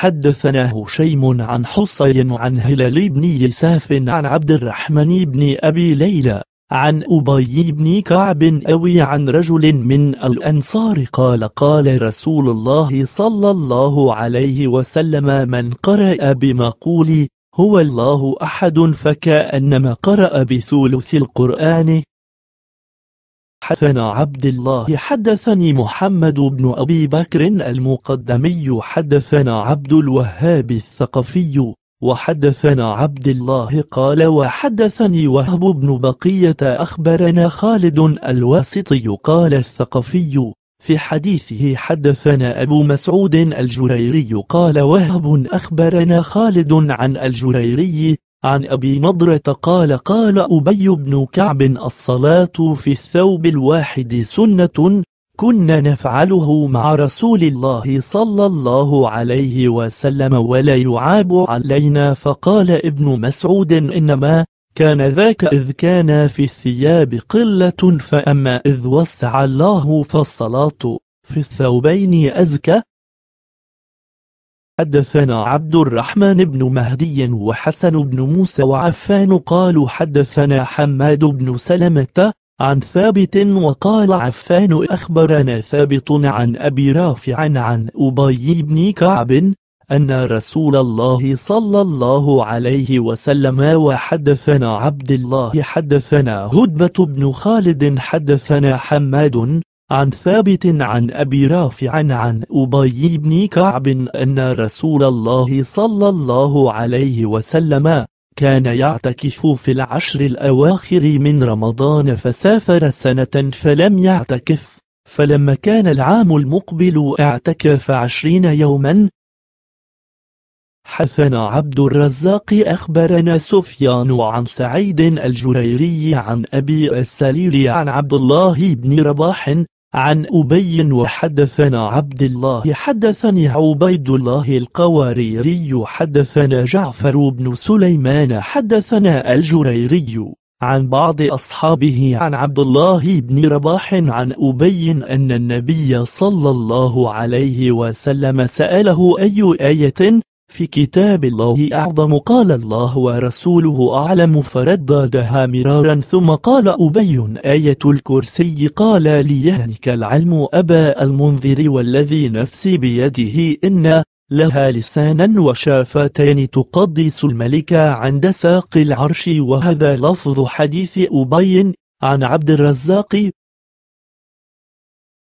حدثنا هشيم عن حصين عن هلال بن يساف عن عبد الرحمن بن أبي ليلى عن أبي بن كعب أوي عن رجل من الأنصار قال قال رسول الله صلى الله عليه وسلم من قرأ بمقولي هو الله أحد فكأنما قرأ بثلث القرآن حدثنا عبد الله حدثني محمد بن أبي بكر المقدمي حدثنا عبد الوهاب الثقفي وحدثنا عبد الله قال وحدثني وهب بن بقية أخبرنا خالد الواسطي قال الثقفي في حديثه حدثنا أبو مسعود الجريري قال وهب أخبرنا خالد عن الجريري عن أبي نضرة قال قال أبي بن كعب الصلاة في الثوب الواحد سنة كنا نفعله مع رسول الله صلى الله عليه وسلم ولا يعاب علينا فقال ابن مسعود إنما كان ذاك إذ كان في الثياب قلة فأما إذ وسع الله فالصلاة في الثوبين أزكى حدثنا عبد الرحمن بن مهدي وحسن بن موسى وعفان قالوا حدثنا حماد بن سلمة عن ثابت وقال عفان أخبرنا ثابت عن أبي رافع عن أبي بن كعب أن رسول الله صلى الله عليه وسلم وحدثنا عبد الله حدثنا هدبة بن خالد حدثنا حماد عن ثابت عن أبي رافع عن أبي بن كعب أن رسول الله صلى الله عليه وسلم كان يعتكف في العشر الأواخر من رمضان فسافر سنة فلم يعتكف فلما كان العام المقبل اعتكف عشرين يوما حثنا عبد الرزاق أخبرنا سفيان عن سعيد الجريري عن أبي السليل عن عبد الله بن رباح عن أبي وحدثنا عبد الله حدثني عبيد الله القواريري حدثنا جعفر بن سليمان حدثنا الجريري عن بعض أصحابه عن عبد الله بن رباح عن أبي أن النبي صلى الله عليه وسلم سأله أي آية في كتاب الله أعظم قال الله ورسوله أعلم فرددها مرارا ثم قال أبي آية الكرسي قال ليهلك العلم أبا المنذر والذي نفسي بيده إن لها لسانا وشافتين تقدس الملك عند ساق العرش وهذا لفظ حديث أبي عن عبد الرزاق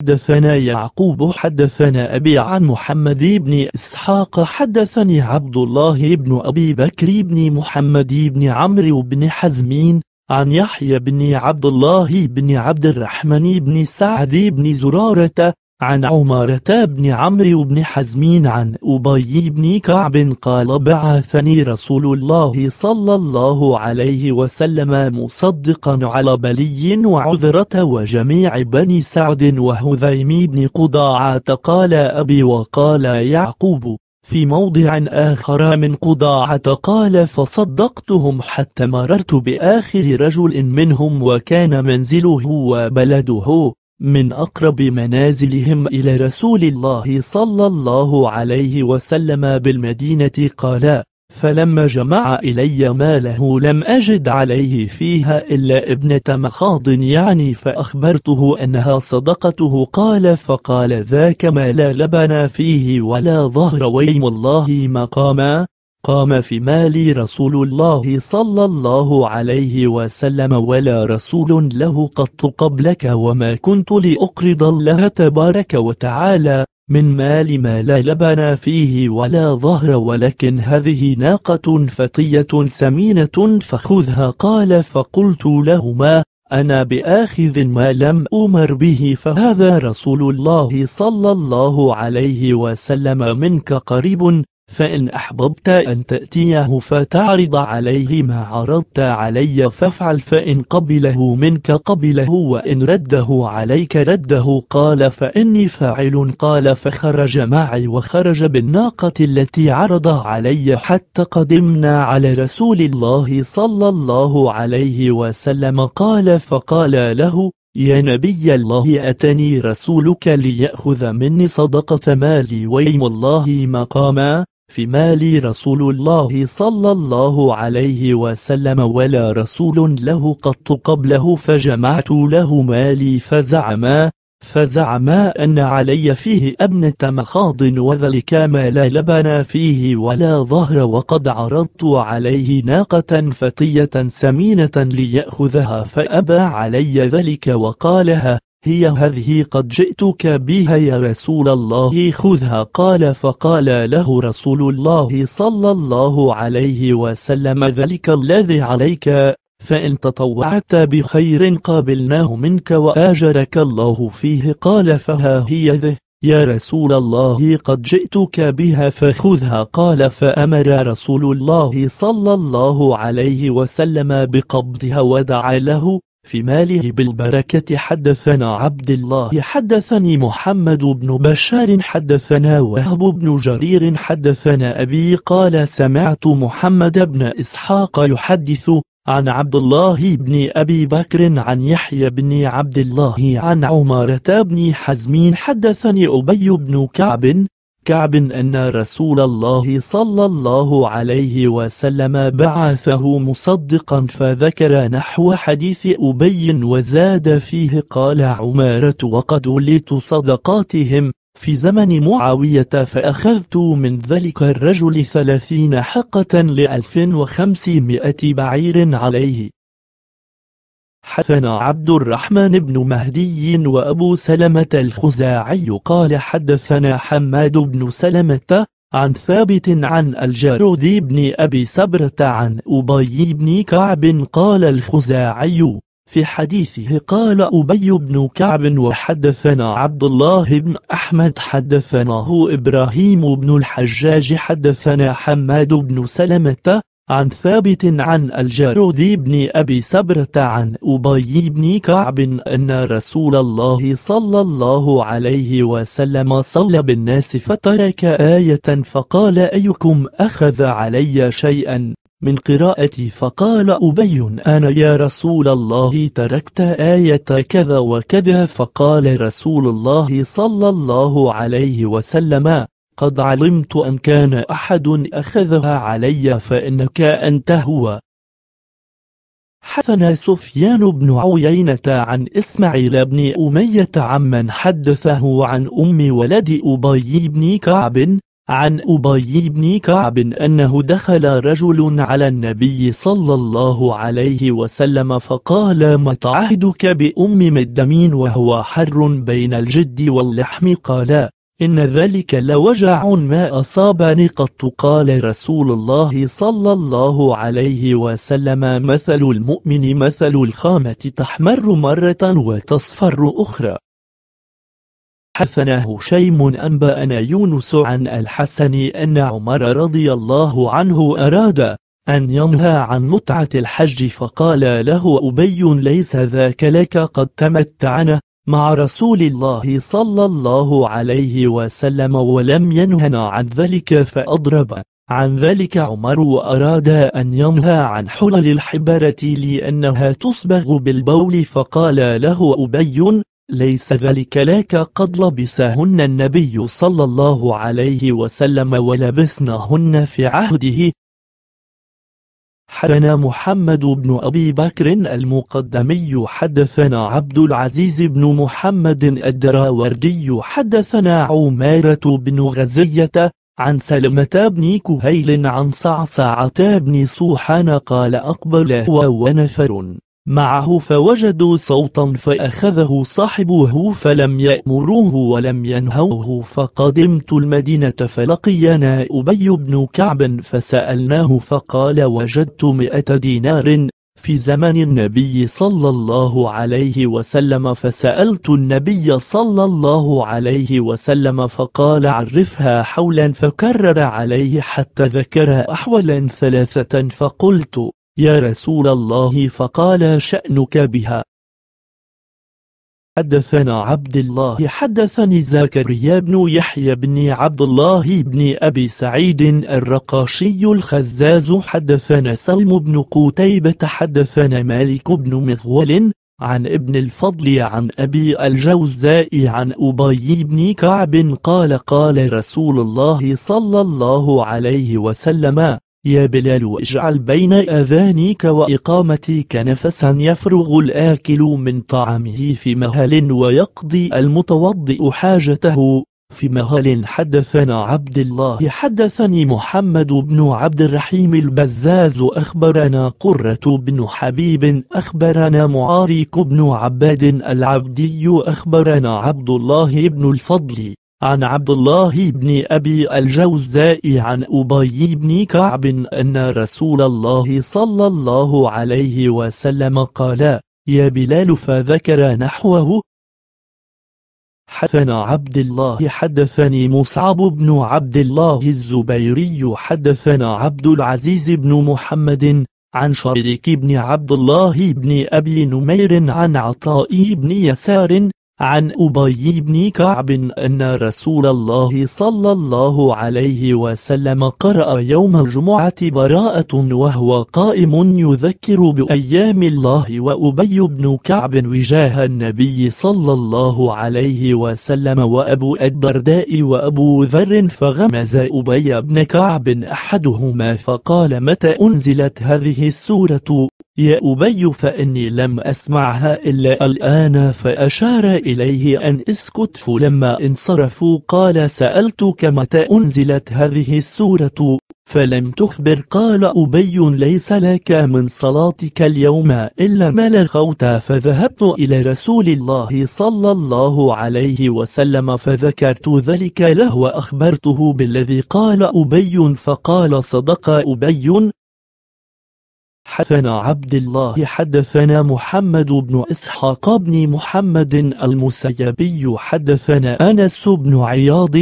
حدثنا يعقوب حدثنا أبي عن محمد بن إسحاق حدثني عبد الله بن أبي بكر بن محمد بن عمرو بن حزمين عن يحيى بن عبد الله بن عبد الرحمن بن سعد بن زرارة عن عمارة بن عمرو بن حزمين عن أبي بن كعب قال بعثني رسول الله صلى الله عليه وسلم مصدقا على بلي وعذرة وجميع بني سعد وهذيم بن قضاعة قال أبي وقال يعقوب في موضع آخر من قضاعة قال فصدقتهم حتى مررت بآخر رجل منهم وكان منزله وبلده من أقرب منازلهم إلى رسول الله صلى الله عليه وسلم بالمدينة قالا فلما جمع إلي ماله لم أجد عليه فيها إلا ابنة مخاض يعني فأخبرته أنها صدقته قال فقال ذاك ما لا لبن فيه ولا ظهر ويم الله مقاما قام في مالي رسول الله صلى الله عليه وسلم ولا رسول له قط قبلك وما كنت لأقرض الله تبارك وتعالى من مال ما لا لبن فيه ولا ظهر ولكن هذه ناقة فتية سمينة فخذها قال فقلت لهما أنا بآخذ ما لم أمر به فهذا رسول الله صلى الله عليه وسلم منك قريب فإن أحببت أن تأتيه فتعرض عليه ما عرضت علي فافعل فإن قبله منك قبله وإن رده عليك رده قال فإني فاعل قال فخرج معي وخرج بالناقة التي عرض علي حتى قدمنا على رسول الله صلى الله عليه وسلم قال فقال له يا نبي الله أتني رسولك ليأخذ مني صدقة مالي ويم الله مقاما في مال رسول الله صلى الله عليه وسلم ولا رسول له قط قبله فجمعت له مالي فزعما فزعما أن علي فيه أبنة مخاض وذلك ما لا لبن فيه ولا ظهر وقد عرضت عليه ناقة فتية سمينة ليأخذها فأبى علي ذلك وقالها هي هذه قد جئتك بها يا رسول الله خذها قال فقال له رسول الله صلى الله عليه وسلم ذلك الذي عليك فإن تطوعت بخير قابلناه منك وآجرك الله فيه قال فها هي ذه يا رسول الله قد جئتك بها فخذها قال فأمر رسول الله صلى الله عليه وسلم بقبضها ودعا له في ماله بالبركة حدثنا عبد الله حدثني محمد بن بشار حدثنا وهب بن جرير حدثنا أبي قال سمعت محمد بن إسحاق يحدث عن عبد الله بن أبي بكر عن يحيى بن عبد الله عن عمارة بن حزم حدثني أبي بن كعب كعب أن رسول الله صلى الله عليه وسلم بعثه مصدقا فذكر نحو حديث أبي وزاد فيه قال عمارة وقد وليت صدقاتهم في زمن معاوية فأخذت من ذلك الرجل ثلاثين حقة لألف وخمسمائة بعير عليه حدثنا عبد الرحمن بن مهدي وأبو سلمة الخزاعي قال حدثنا حماد بن سلمة عن ثابت عن الجارود بن أبي سبرة عن أبي بن كعب قال الخزاعي في حديثه قال أبي بن كعب وحدثنا عبد الله بن أحمد حدثناه إبراهيم بن الحجاج حدثنا حماد بن سلمة عن ثابت عن الجارود بن أبي سبرة عن أبي بن كعب أن رسول الله صلى الله عليه وسلم صلى بالناس فترك آية فقال أيكم أخذ علي شيئا من قراءتي فقال أبي أنا يا رسول الله تركت آية كذا وكذا فقال رسول الله صلى الله عليه وسلم قد علمت أن كان أحد أخذها علي فإنك أنت هو حثنا سفيان بن عيينة عن إسماعيل بن أمية عمن حدثه عن أم ولد أبي بن كعب عن أبي بن كعب أنه دخل رجل على النبي صلى الله عليه وسلم فقال متعهدك بأم مدمين وهو حر بين الجد واللحم قال إن ذلك لوجع ما أصابني قط قال رسول الله صلى الله عليه وسلم مثل المؤمن مثل الخامة تحمر مرة وتصفر أخرى حسن هشيم أنبأنا يونس عن الحسن أن عمر رضي الله عنه أراد أن ينهى عن متعة الحج فقال له أبي ليس ذاك لك قد تمتعنا مع رسول الله صلى الله عليه وسلم ولم ينهنا عن ذلك فأضرب عن ذلك عمر وأراد أن ينهى عن حلل الحبارة لأنها تصبغ بالبول فقال له أبي ليس ذلك لك قد لبسهن النبي صلى الله عليه وسلم ولبسنهن في عهده حدثنا محمد بن أبي بكر المقدمي حدثنا عبد العزيز بن محمد الدراوردي حدثنا عمارة بن غزية عن سلمة بن كهيل عن صعصعة بن صوحان قال أقبل هو ونفر معه فوجدوا صوتا فأخذه صاحبه فلم يأمروه ولم ينهوه فقدمت المدينة فلقينا أبي بن كعب فسألناه فقال وجدت مئة دينار في زمن النبي صلى الله عليه وسلم فسألت النبي صلى الله عليه وسلم فقال عرفها حولا فكرر عليه حتى ذكر أحولا ثلاثة فقلت يا رسول الله فقال شأنك بها حدثنا عبد الله حدثني زكريا بن يحيى بن عبد الله بن أبي سعيد الرقاشي الخزاز حدثنا سلم بن قتيبة حدثنا مالك بن مغول عن ابن الفضل عن أبي الجوزاء عن أبي بن كعب قال قال رسول الله صلى الله عليه وسلم يا بلال اجعل بين آذانك وإقامتك نفسا يفرغ الآكل من طعامه في مهل ويقضي المتوضئ حاجته في مهل حدثنا عبد الله حدثني محمد بن عبد الرحيم البزاز أخبرنا قرة بن حبيب أخبرنا معارك بن عباد العبدي أخبرنا عبد الله بن الفضل عن عبد الله بن أبي الجوزاء عن أبي بن كعب أن رسول الله صلى الله عليه وسلم قال يا بلال فذكر نحوه حدثنا عبد الله حدثني مصعب بن عبد الله الزبيري حدثنا عبد العزيز بن محمد عن شريك بن عبد الله بن أبي نمير عن عطاء بن يسار عن أبي بن كعب أن رسول الله صلى الله عليه وسلم قرأ يوم الجمعة براءة وهو قائم يذكر بأيام الله وأبي بن كعب وجاه النبي صلى الله عليه وسلم وأبو الدرداء وأبو ذر فغمز أبي بن كعب أحدهما فقال متى أنزلت هذه السورة يا أبي فإني لم أسمعها إلا الآن فأشار إليه أن اسكت فلما انصرفوا قال سألتك متى أنزلت هذه السورة فلم تخبر قال أبي ليس لك من صلاتك اليوم إلا ما لغوت فذهبت إلى رسول الله صلى الله عليه وسلم فذكرت ذلك له وأخبرته بالذي قال أبي فقال صدق أبي حدثنا عبد الله حدثنا محمد بن إسحاق بن محمد المسيبي حدثنا أنس بن عياض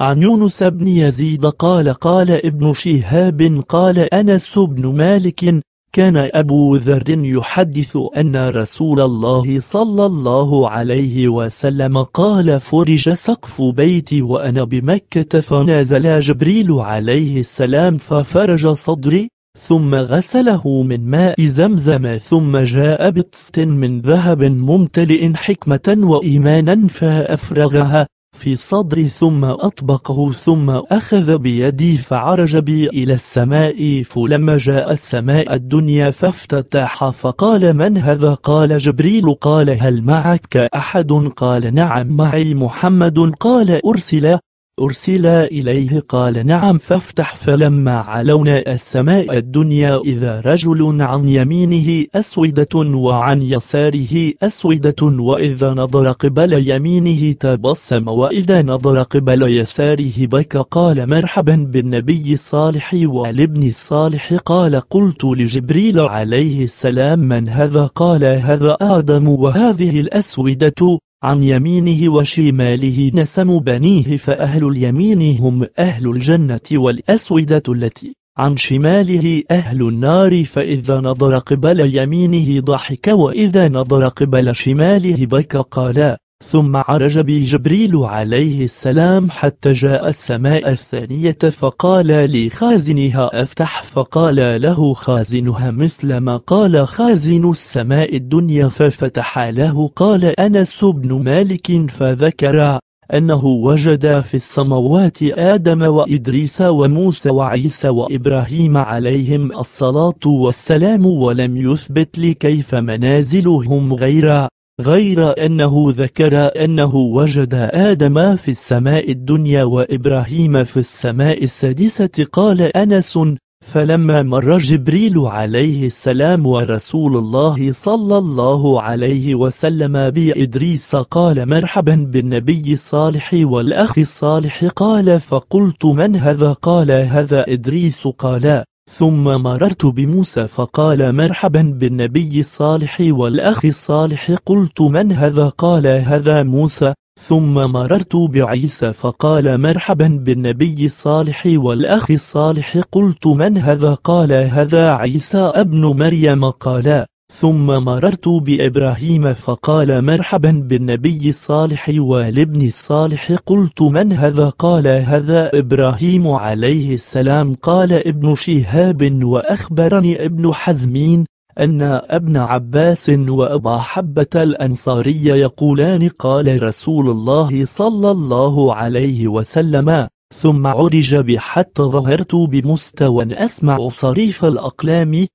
عن يونس بن يزيد قال قال ابن شهاب قال أنس بن مالك كان أبو ذر يحدث أن رسول الله صلى الله عليه وسلم قال فرج سقف بيتي وأنا بمكة فنازل جبريل عليه السلام ففرج صدري ثم غسله من ماء زمزم ثم جاء بطست من ذهب ممتلئ حكمة وإيمانا فأفرغها في صدري ثم أطبقه ثم أخذ بيدي فعرج بي إلى السماء فلما جاء السماء الدنيا فافتتح فقال من هذا قال جبريل قال هل معك أحد قال نعم معي محمد قال أرسل أرسل إليه قال نعم فافتح فلما علونا السماء الدنيا إذا رجل عن يمينه أسودة وعن يساره أسودة وإذا نظر قبل يمينه تبسم وإذا نظر قبل يساره بكى قال مرحبا بالنبي الصالح والابن الصالح قال قلت لجبريل عليه السلام من هذا قال هذا آدم وهذه الأسودة عن يمينه وشماله نسم بنيه فأهل اليمين هم أهل الجنة والأسودة التي عن شماله أهل النار فإذا نظر قبل يمينه ضحك وإذا نظر قبل شماله بكى قالا ثم عرج بي جبريل عليه السلام حتى جاء السماء الثانية فقال لخازنها افتح فقال له خازنها مثل ما قال خازن السماء الدنيا ففتح له قال أنس بن مالك فذكر أنه وجد في السماوات آدم وإدريس وموسى وعيسى وإبراهيم عليهم الصلاة والسلام ولم يثبت لي كيف منازلهم غيره غير أنه ذكر أنه وجد آدم في السماء الدنيا وإبراهيم في السماء السادسة قال أنس فلما مر جبريل عليه السلام ورسول الله صلى الله عليه وسلم بإدريس قال مرحبا بالنبي الصالح والأخ الصالح قال فقلت من هذا قال هذا إدريس قال ثم مررت بموسى فقال مرحبا بالنبي الصالح والأخ الصالح قلت من هذا قال هذا موسى ثم مررت بعيسى فقال مرحبا بالنبي الصالح والأخ الصالح قلت من هذا قال هذا عيسى ابن مريم قال ثم مررت بإبراهيم فقال مرحبا بالنبي الصالح والابن الصالح قلت من هذا قال هذا إبراهيم عليه السلام قال ابن شهاب وأخبرني ابن حزمين أن ابن عباس وأبا حبة الأنصاري يقولان قال رسول الله صلى الله عليه وسلم ثم عرج بي حتى ظهرت بمستوى أسمع صريف الأقلام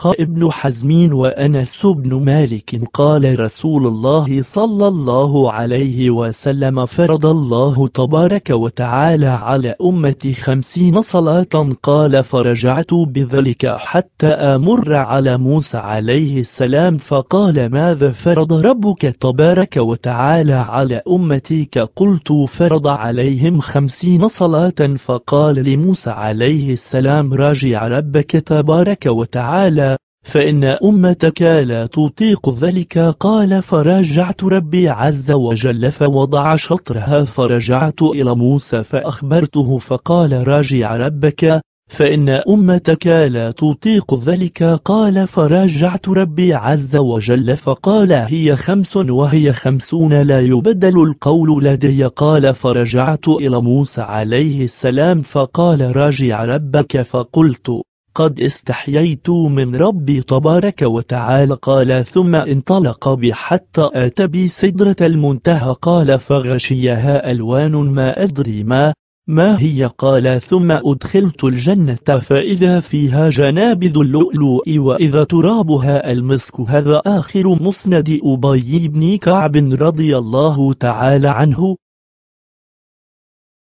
قال ابن حزم وأنس بن مالك قال رسول الله صلى الله عليه وسلم فرض الله تبارك وتعالى على أمتي خمسين صلاة قال فرجعت بذلك حتى أمر على موسى عليه السلام فقال ماذا فرض ربك تبارك وتعالى على أمتك قلت فرض عليهم خمسين صلاة فقال لموسى عليه السلام راجع ربك تبارك وتعالى فإن أمتك لا تطيق ذلك قال فراجعت ربي عز وجل فوضع شطرها فرجعت إلى موسى فأخبرته فقال راجع ربك فإن أمتك لا تطيق ذلك قال فراجعت ربي عز وجل فقال هي خمس وهي خمسون لا يبدل القول لدي قال فرجعت إلى موسى عليه السلام فقال راجع ربك فقلت قد استحييت من ربي تبارك وتعالى قال ثم انطلق بي حتى آت بي سدرة المنتهى قال فغشيها ألوان ما أدري ما ما هي قال ثم أدخلت الجنة فإذا فيها جنابذ اللؤلؤ وإذا ترابها المسك هذا آخر مسند أبي بن كعب رضي الله تعالى عنه